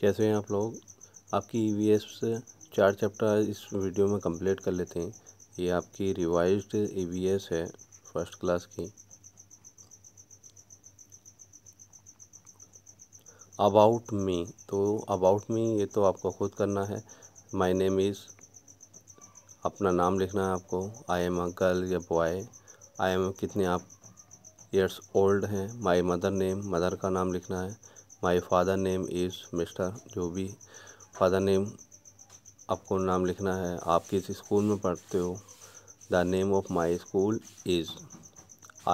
कैसे हैं आप लोग आपकी ई e से चार चैप्टर इस वीडियो में कंप्लीट कर लेते हैं ये आपकी रिवाइज्ड ई e है फर्स्ट क्लास की अबाउट मी तो अबाउट मी ये तो आपको खुद करना है माई नेम इज़ अपना नाम लिखना है आपको आई एम अ गर्ल या बॉय आई एम कितने आप ईयर्स ओल्ड हैं माई मदर नेम मदर का नाम लिखना है my father name is mister जो भी फादर नेम आपको नाम लिखना है आप किस स्कूल में पढ़ते हो the name of my school is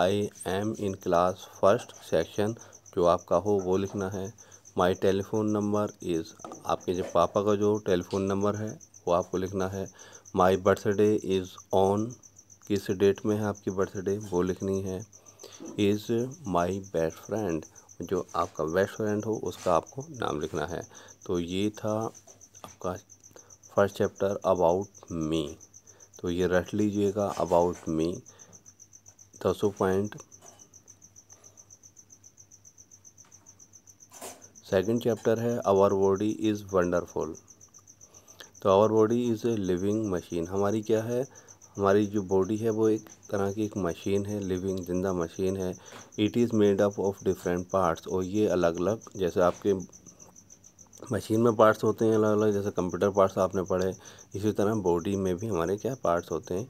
I am in class first section जो आपका हो वो लिखना है माय टेलीफ़ोन नंबर इज़ आपके जो पापा का जो टेलीफ़ोन नंबर है वो आपको लिखना है माय बर्थडे इज़ ऑन किस डेट में है आपकी बर्थडे वो लिखनी है इज़ माय बेस्ट फ्रेंड जो आपका रेस्टोरेंट हो उसका आपको नाम लिखना है तो ये था आपका फर्स्ट चैप्टर अबाउट मी तो ये रख लीजिएगा अबाउट मी दसों पॉइंट सेकंड चैप्टर है आवर बॉडी इज़ वंडरफुल तो our body is a living machine हमारी क्या है हमारी जो बॉडी है वो एक तरह की एक मशीन है लिविंग जिंदा मशीन है it is made up of different parts और ये अलग अलग जैसे आपके मशीन में पार्ट्स होते हैं अलग अलग जैसे कंप्यूटर पार्ट्स आपने पढ़े इसी तरह बॉडी में भी हमारे क्या पार्ट्स होते हैं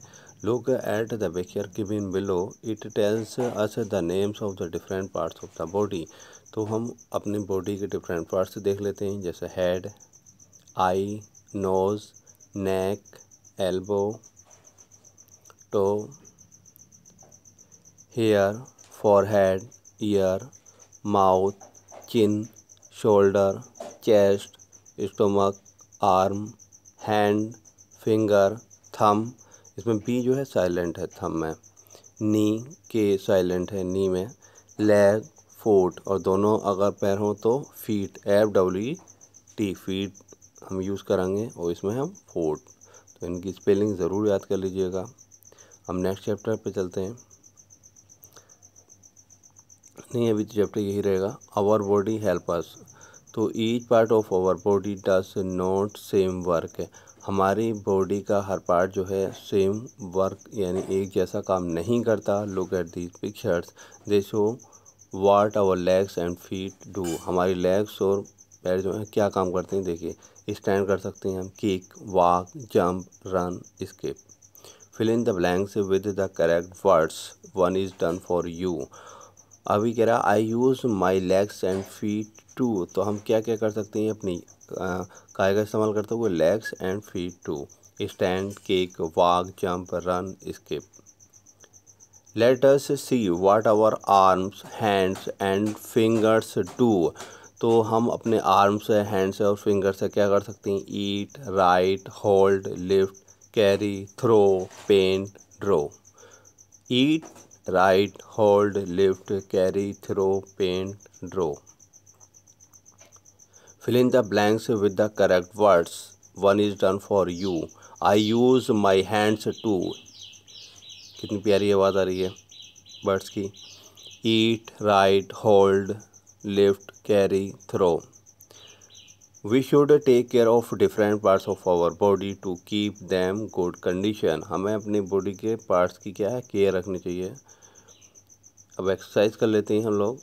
at the the picture given below it tells us the names of the different parts of the body तो हम अपनी बॉडी के डिफरेंट पार्ट्स देख लेते हैं जैसे head eye nose neck elbow toe hair forehead ear mouth chin shoulder chest stomach arm hand finger thumb इसमें B जो है साइलेंट है थम में नी के साइलेंट है नी में लेग फोट और दोनों अगर पैर हों तो feet F W T feet हम यूज़ करेंगे और इसमें हम फोट तो इनकी स्पेलिंग ज़रूर याद कर लीजिएगा हम नेक्स्ट चैप्टर पे चलते हैं नहीं अभी चैप्टर तो यही रहेगा आवर बॉडी हेल्प अस तो each part of our body does not same work है हमारी बॉडी का हर पार्ट जो है सेम वर्क यानी एक जैसा काम नहीं करता look at these pictures they show what our legs and feet do हमारी लेग्स और पैर जो हैं क्या काम करते हैं देखिए स्टैंड कर सकते हैं हम kick walk jump run skip fill in the blanks with the correct words one is done for you अभी कह रहा I use my legs and feet to तो हम क्या क्या कर सकते हैं अपनी काय का इस्तेमाल करते हुए legs and feet to stand kick walk jump run skip let us see what our arms hands and fingers do तो हम अपने आर्म्स हैंड्स और फिंगर्स से क्या कर सकते हैं eat write hold lift carry throw paint draw eat write hold lift carry throw paint draw fill in the blanks with the correct words one is done for you I use my hands to कितनी प्यारी आवाज़ आ रही है birds की eat write hold lift carry throw we should take care of different parts of our body to keep them good condition हमें अपनी body के पार्ट्स की क्या है केयर रखनी चाहिए अब एक्सरसाइज कर लेते हैं हम लोग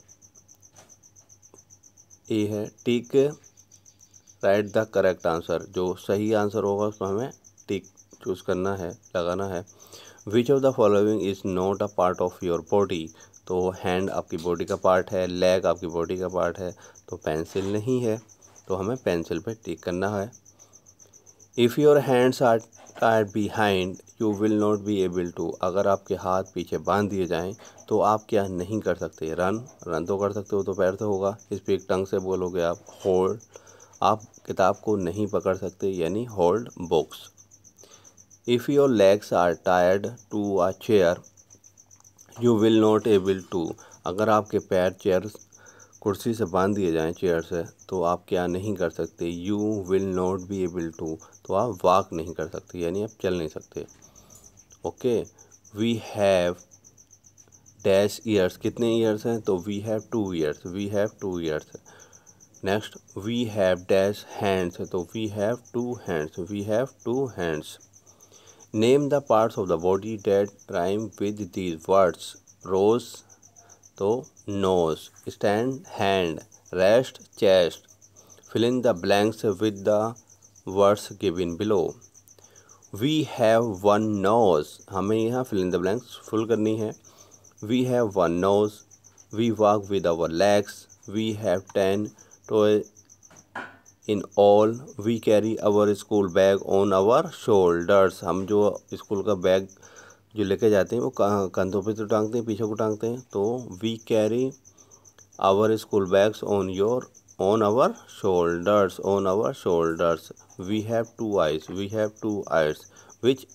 ये है tick right the correct answer जो सही आंसर होगा उसमें हमें टिक चूज़ करना है लगाना है which of the following is not a part of your body तो हैंड आपकी बॉडी का पार्ट है लेग आपकी बॉडी का पार्ट है तो पेंसिल नहीं है तो हमें पेंसिल पे टिक करना है if your hands are tired behind you will not be able to अगर आपके हाथ पीछे बांध दिए जाएं तो आप क्या नहीं कर सकते रन रन तो कर सकते हो तो पैर तो होगा इस पर एक टंग से बोलोगे आप होल्ड आप किताब को नहीं पकड़ सकते यानी hold books if your legs are tired to a chair you will not able to अगर आपके पैर चेयर कुर्सी से बांध दिए जाएं चेयर से तो आप क्या नहीं कर सकते you will not be able to तो आप वॉक नहीं कर सकते यानी आप चल नहीं सकते okay we have dash ears कितने ईयर्स हैं तो we have two ears we have two ears next we have dash hands तो we have two hands we have two hands name the parts of the body that rhyme with these words rose तो nose, stand hand, rest chest. Fill the blanks with with the words given below. We have one nose हमें यहाँ fill in the blanks full करनी है we have one nose we walk with our legs we have ten toe in all we carry our school bag on our shoulders हम जो school का bag जो लेके जाते हैं वो हाँ, कंधों पे तो टांगते हैं पीछे को टांगते हैं तो we carry our school bags on your on our shoulders on our shoulders we have two eyes we have two eyes which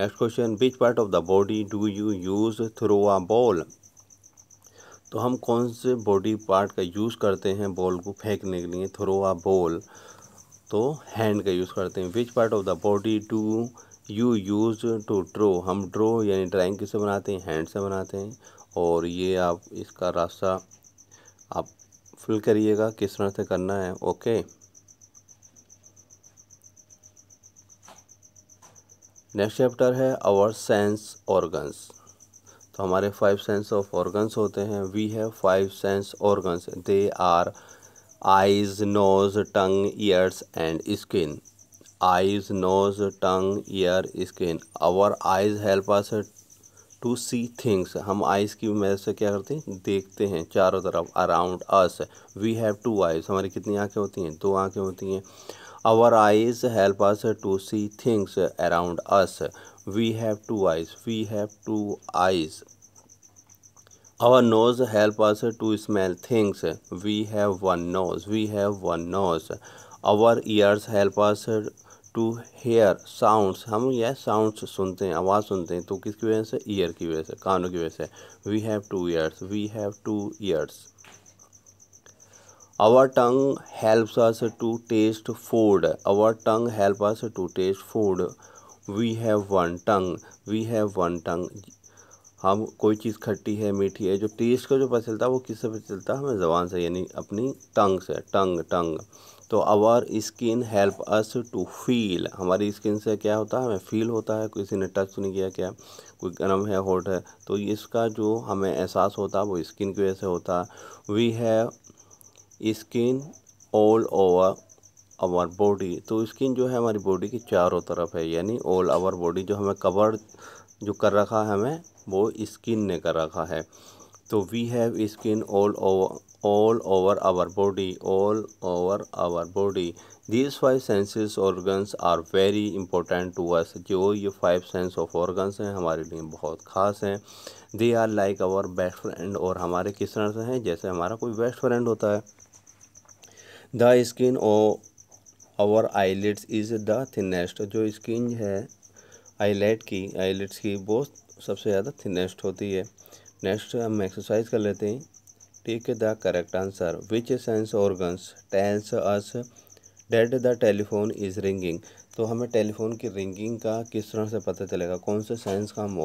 next question which part of the body do you use throw a ball तो हम कौन से body part का use करते हैं ball को फेंकने के लिए थ्रो आ बॉल तो हैंड का यूज़ करते हैं which part of the body to you use to draw हम ड्रो यानी ड्राइंग किससे बनाते हैं हैंड से बनाते हैं और ये आप इसका रास्ता आप फिल करिएगा किस तरह से करना है ओके नेक्स्ट चैप्टर है आवर सेंस ऑर्गन्स तो हमारे फाइव सेंस ऑफ ऑर्गन्स होते हैं we have five sense organs they are eyes nose tongue ears and skin eyes nose tongue ear skin our eyes help us to see things हम eyes की मदद से क्या करते हैं देखते हैं चारों तरफ around us we have two eyes हमारी कितनी आंखें होती हैं दो आंखें होती हैं our eyes help us to see things around us we have two eyes we have two eyes our nose help us to smell things we have one nose we have one nose our ears help us to hear sounds हम यह sounds सुनते हैं आवाज़ सुनते हैं तो किसकी वजह से ईयर की वजह से कानों की वजह से we have two ears we have two ears our tongue helps us to taste food our tongue help us to taste food we have one tongue we have one tongue हम कोई चीज़ खट्टी है मीठी है जो टेस्ट का जो पता चलता है वो किससे पता चलता है हमें जबान से यानी अपनी टंग से टंग टंग तो our skin help us to feel हमारी स्किन से क्या होता है हमें फील होता है किसी ने टच नहीं किया क्या कोई गर्म है हॉट है तो इसका जो हमें एहसास होता है वो स्किन की वजह से होता है we have skin all over our body तो स्किन जो है हमारी बॉडी की चारों तरफ है यानी ऑल आवर बॉडी जो हमें कवर जो कर रखा है हमें वो स्किन ने कर रखा है तो we have skin all over all over our body all over our body these five senses organs are very important to us जो ये five sense of organs हैं हमारे लिए बहुत ख़ास हैं they are like our best friend और हमारे किस तरह से हैं जैसे हमारा कोई बेस्ट फ्रेंड होता है the skin of our eyelids is the thinnest जो स्किन है आईलेट की आईलेट्स की बहुत सबसे ज़्यादा थिनेस्ट होती है नेक्स्ट हम एक्सरसाइज कर लेते हैं take the correct answer which sense organs tells us that the telephone is ringing तो हमें टेलीफोन की रिंगिंग का किस तरह से पता चलेगा कौन से सेंस का हम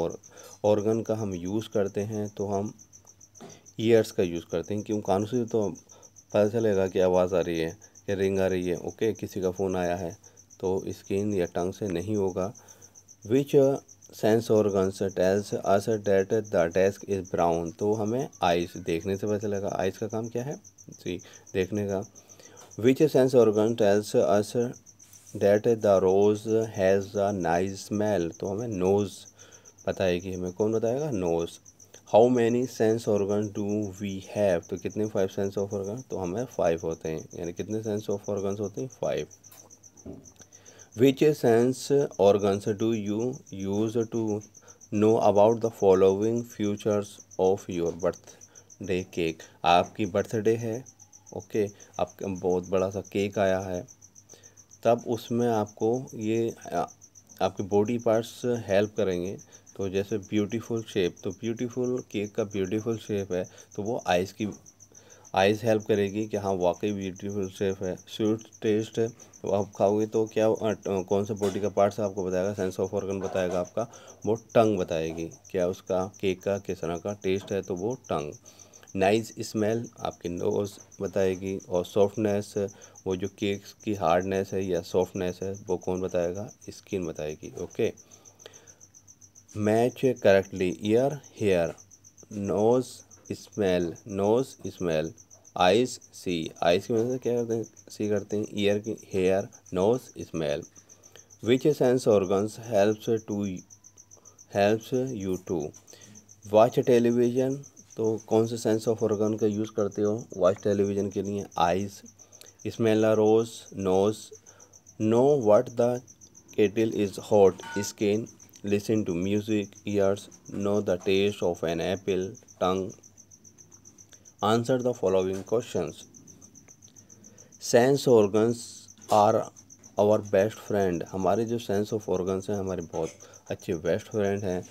ऑर्गन का हम यूज़ करते हैं तो हम ईयर्स का यूज़ करते हैं क्यों कानों से तो पता चलेगा कि आवाज़ आ रही है या रिंग आ रही है ओके किसी का फ़ोन आया है तो स्किन या टंग से नहीं होगा which sense organs tells us that the desk is brown तो हमें आइस देखने से पता लगा आइस का काम क्या है जी देखने का which sense organ tells us that the rose has a nice smell तो हमें नोज़ पता है कि हमें कौन बताएगा nose how many sense organ do we have तो कितने फाइव सेंस ऑफ ऑर्गन तो हमें फाइव होते हैं यानी कितने सेंस ऑफ ऑर्गन्स होते हैं five Which sense organs do you use to know about the following features of your birthday cake? आपकी बर्थडे है ओके okay, बहुत बड़ा सा केक आया है तब उसमें आपको ये आपके बॉडी पार्ट्स हेल्प करेंगे तो जैसे ब्यूटीफुल शेप तो ब्यूटीफुल केक का ब्यूटीफुल शेप है तो वो आइस की आइज़ हेल्प करेगी कि हाँ वाकई ब्यूटीफुल सेफ है स्वीट टेस्ट है तो आप खाओगे तो क्या कौन से बॉडी का पार्ट्स आपको बताएगा सेंस ऑफ ऑर्गन बताएगा आपका वो टंग बताएगी क्या उसका केक का किस तरह का टेस्ट है तो वो टंग नाइस स्मेल आपकी नोज बताएगी और सॉफ्टनेस वो जो केक की हार्डनेस है या सॉफ्टनेस है वो कौन बताएगा स्किन बताएगी okay match correctly ear hear nose smell nose smell eyes see eyes की वजह से क्या करते हैं सी करते हैं ईयर की hear nose smell which sense organs helps to helps you to watch television तो कौन से सेंस ऑफ ऑर्गन का यूज़ करते हो वॉच टेलीविज़न के लिए eyes smell rose nose know what the kettle is hot skin listen to music ears know the taste of an apple tongue answer the following questions sense organs are our best friend हमारे जो sense of organs हैं हमारे बहुत अच्छे best friend हैं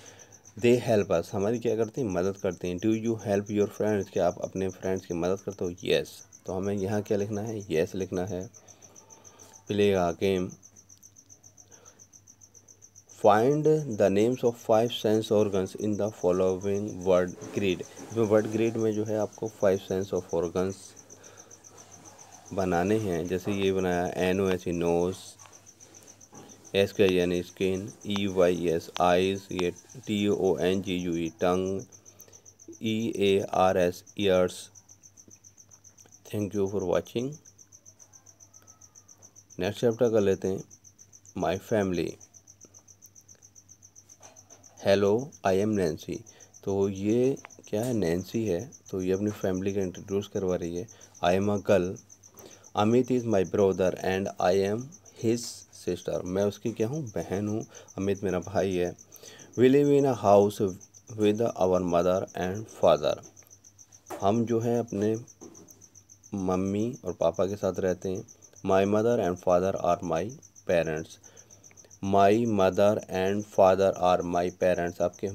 they help us हमारी क्या करते हैं मदद करते हैं do you help your friends क्या आप अपने फ्रेंड्स की मदद करते हो येस तो हमें यहाँ क्या लिखना है येस लिखना है play a game find the names of five sense organs in the following word grid इसमें वर्ड ग्रीड में जो है आपको फाइव सेंस ऑफ ऑर्गन्स बनाने हैं जैसे ये बनाया N O S E nose S K N skin E Y S eyes ये T O N G U E tongue E A R S ears thank you for watching next chapter कर लेते हैं my family hello I am Nancy तो ये क्या है Nancy है तो ये अपनी फैमिली का इंट्रोड्यूस करवा रही है I am a girl Amit is my brother and I am his sister मैं उसकी क्या हूँ बहन हूँ अमित मेरा भाई है we live in a house with our mother and father हम जो है अपने मम्मी और पापा के साथ रहते हैं my mother and father are my parents my mother and father are my parents आपके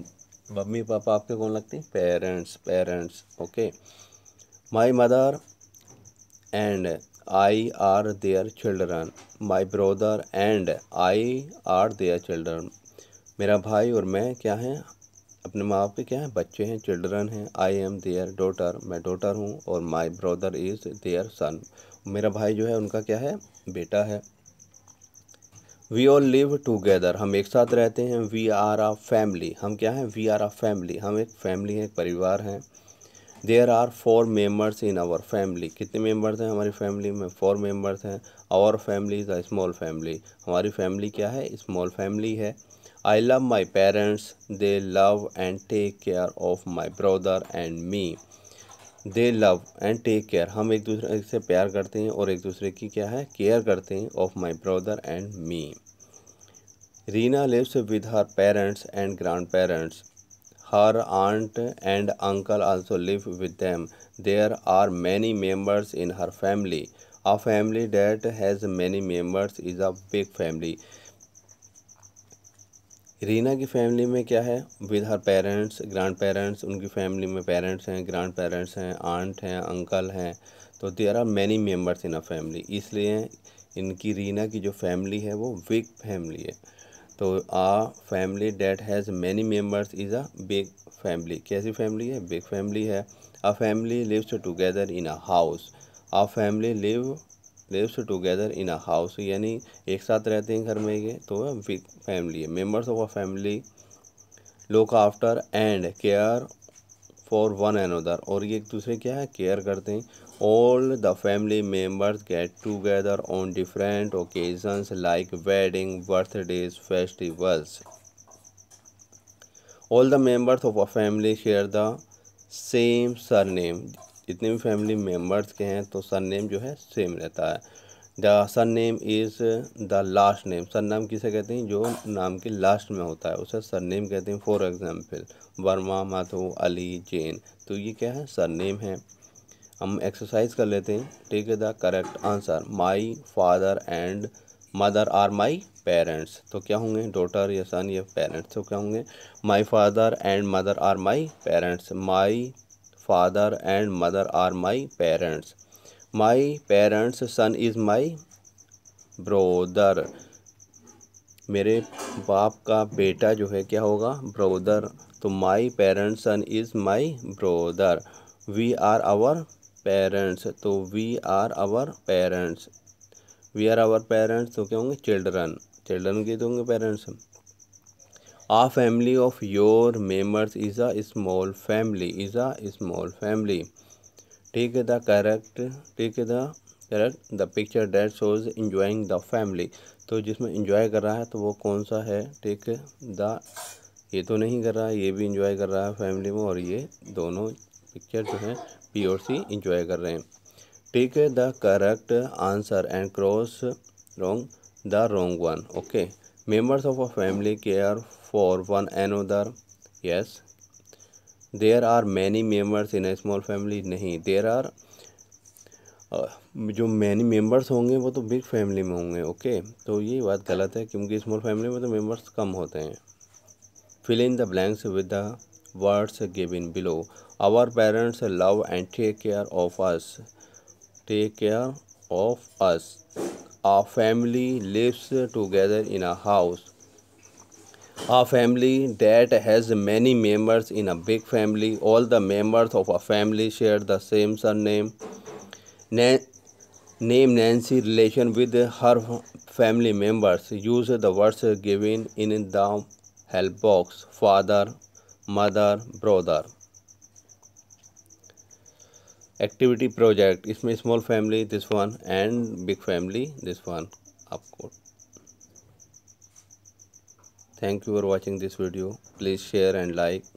मम्मी पापा आपके कौन लगते हैं parents parents okay my mother and I are their children my brother and I are their children मेरा भाई और मैं क्या हैं अपने माँ बाप के क्या हैं बच्चे हैं चिल्ड्रन हैं आई एम देयर डॉटर मैं डॉटर हूँ और my brother is their son मेरा भाई जो है उनका क्या है बेटा है वी ऑल लिव टूगेदर हम एक साथ रहते हैं वी आर आ फैमिली हम क्या हैं वी आर आ फैमिली हम एक फैमिली हैं एक परिवार हैं there are four members in our family कितने मेम्बर्स हैं हमारी फैमिली में फोर मेम्बर्स हैं our family is a small family हमारी फैमिली क्या है स्मॉल फैमिली है I love my parents they love and take care of my brother and me they love and take care हम एक दूसरे से प्यार करते हैं और एक दूसरे की क्या है केयर करते हैं of my brother and me Reena lives with her parents and grandparents her aunt and uncle also live with them there are many members in her family a family that has many members is a big family Reena की family में क्या है with her parents grandparents उनकी family में parents हैं grandparents हैं aunt हैं uncle हैं तो there are many members in a family इसलिए इनकी रीना की जो फैमिली है वो बिग फैमिली है तो a family that has many members is a big family कैसी फैमिली है बिग फैमिली है a family lives together in a house a family live lives together in a house यानी एक साथ रहते हैं घर में ये तो फैमिली है members of a family look after and care for one and other और ये एक दूसरे क्या है केयर करते हैं all the family members get together on different occasions like wedding birthdays festivals all the members of a family share the same surname जितने भी फैमिली मेम्बर्स के हैं तो सर नेम जो है सेम रहता है the surname is the last name सर नाम किसे कहते हैं जो नाम के लास्ट में होता है उसे सर नेम कहते हैं फॉर एग्ज़ाम्पल वर्मा माथो अली जैन तो ये क्या है सर नेम है हम एक्सरसाइज कर लेते हैं take the correct answer my father and mother are my parents तो क्या होंगे डॉटर या सन या पेरेंट्स तो क्या होंगे my father and mother are my parents my father and mother are my parents my parents son is my brother मेरे बाप का बेटा जो है क्या होगा ब्रोदर तो my parents son is my brother we are our parents तो we are our parents we are our parents तो क्या होंगे चिल्ड्रन चिल्ड्रन के तो होंगे parents a family of your members is a small family is a small family take the correct take the correct the picture that shows enjoying the family तो जिसमें enjoy कर रहा है तो वो कौन सा है टेक द ये तो नहीं कर रहा है ये भी इंजॉय कर रहा है फैमिली में और ये दोनों पिक्चर जो हैं पी और सी इंजॉय कर रहे हैं take the correct answer and cross wrong the wrong one okay members of a family care for one another yes there are many members in a small family नहीं there are uh, जो many members होंगे वो तो big family में होंगे okay तो ये बात गलत है क्योंकि स्मॉल फैमिली में तो मेम्बर्स कम होते हैं fill in the blanks with the words give in below our parents love and take care of us take care of us A family lives together in a house. A family that has many members in a big family, all the members of a family share the same surname. Na name Nancy relation with her family members. Use the words given in the help box father, mother, brother activity project इसमें small family this one and big family this one आपको thank you for watching this video please share and like